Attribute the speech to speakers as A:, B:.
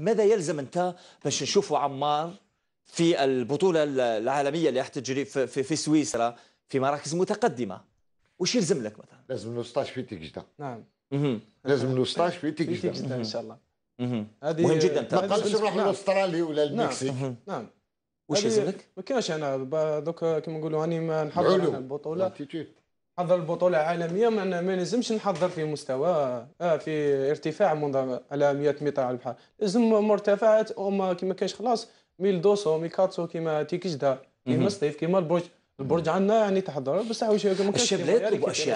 A: ماذا يلزم انت باش نشوفوا عمار في البطوله العالميه اللي راح تجري في, في, في سويسرا في مراكز متقدمه وش يلزم لك مثلا؟ لازم نستاج في تكجده نعم لازم نستاج في تكجده في تكجده ان شاء الله مهم جدا ما قالش نروح نعم. لاستراليا ولا نعم. المكسيك نعم, نعم. وش يلزم لك؟
B: ما كاينش انا دوك كما نقولوا راني نحضر البطوله حضر البطولة عالمية ما, ما لازمش نحضر في مستوى آه في ارتفاع منذ على 100 متر على البحر لازم مرتفعات وما كيما كاش خلاص 1200 1400 كيما تيكجدا كيما الصيف كيما البرج البرج عندنا يعني تحضر بصح واش الشبلات واشياء